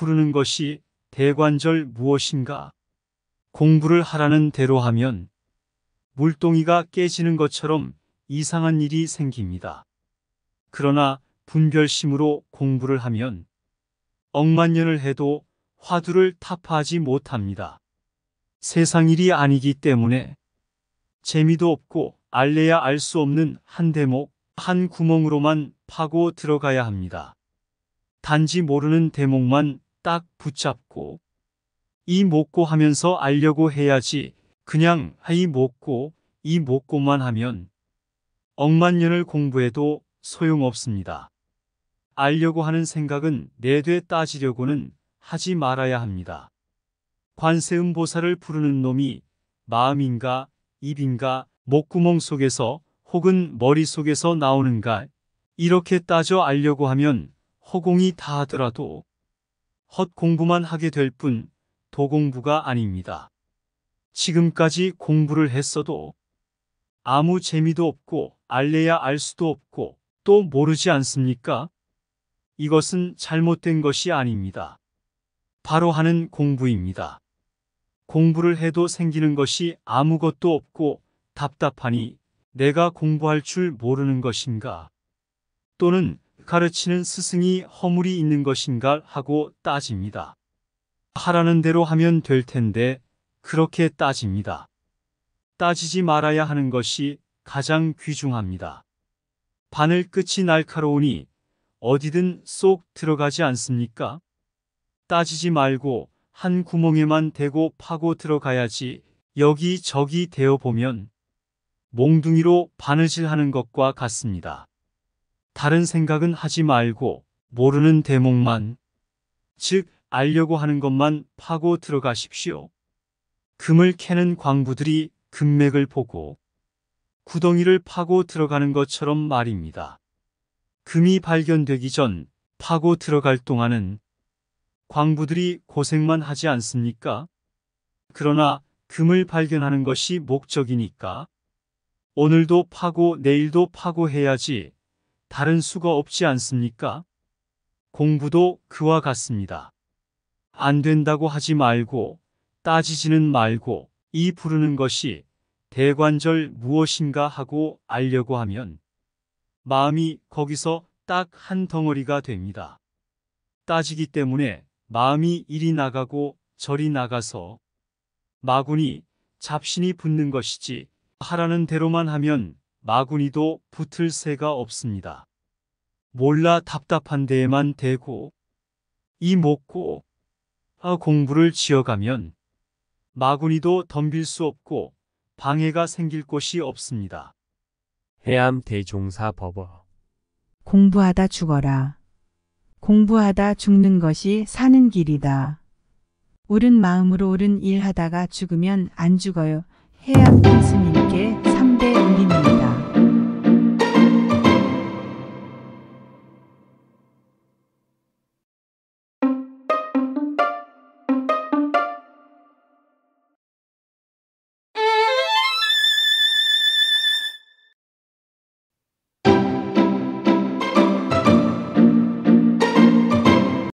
부르는 것이 대관절 무엇인가? 공부를 하라는 대로 하면 물동이가 깨지는 것처럼 이상한 일이 생깁니다. 그러나 분별심으로 공부를 하면 억만년을 해도 화두를 타파하지 못합니다. 세상 일이 아니기 때문에 재미도 없고 알래야 알 수 없는 한 대목, 한 구멍으로만 파고 들어가야 합니다. 단지 모르는 대목만 딱 붙잡고 이 먹고 하면서 알려고 해야지 그냥 이 먹고 이 먹고만 하면 억만 년을 공부해도 소용없습니다. 알려고 하는 생각은 내뇌 따지려고는 하지 말아야 합니다. 관세음보살을 부르는 놈이 마음인가 입인가 목구멍 속에서 혹은 머릿속에서 나오는가 이렇게 따져 알려고 하면 허공이 다 하더라도 헛공부만 하게 될 뿐 도공부가 아닙니다. 지금까지 공부를 했어도 아무 재미도 없고 알래야 알 수도 없고 또 모르지 않습니까? 이것은 잘못된 것이 아닙니다. 바로 하는 공부입니다. 공부를 해도 생기는 것이 아무것도 없고 답답하니 내가 공부할 줄 모르는 것인가? 또는 가르치는 스승이 허물이 있는 것인가 하고 따집니다. 하라는 대로 하면 될 텐데 그렇게 따집니다. 따지지 말아야 하는 것이 가장 귀중합니다. 바늘 끝이 날카로우니 어디든 쏙 들어가지 않습니까? 따지지 말고 한 구멍에만 대고 파고 들어가야지 여기저기 대어보면 몽둥이로 바느질하는 것과 같습니다. 다른 생각은 하지 말고 모르는 대목만, 즉 알려고 하는 것만 파고 들어가십시오. 금을 캐는 광부들이 금맥을 보고 구덩이를 파고 들어가는 것처럼 말입니다. 금이 발견되기 전 파고 들어갈 동안은 광부들이 고생만 하지 않습니까? 그러나 금을 발견하는 것이 목적이니까 오늘도 파고 내일도 파고 해야지 다른 수가 없지 않습니까? 공부도 그와 같습니다. 안 된다고 하지 말고 따지지는 말고 이 부르는 것이 대관절 무엇인가 하고 알려고 하면 마음이 거기서 딱 한 덩어리가 됩니다. 따지기 때문에 마음이 이리 나가고 저리 나가서 마군이 잡신이 붙는 것이지 하라는 대로만 하면 마구니도 붙을 새가 없습니다. 몰라 답답한 데에만 대고 이 먹고 아 공부를 지어가면 마구니도 덤빌 수 없고 방해가 생길 곳이 없습니다. 해암 대종사 법어 공부하다 죽어라. 공부하다 죽는 것이 사는 길이다. 옳은 마음으로 옳은 일하다가 죽으면 안 죽어요. 해암 예수님께 3대 울림니다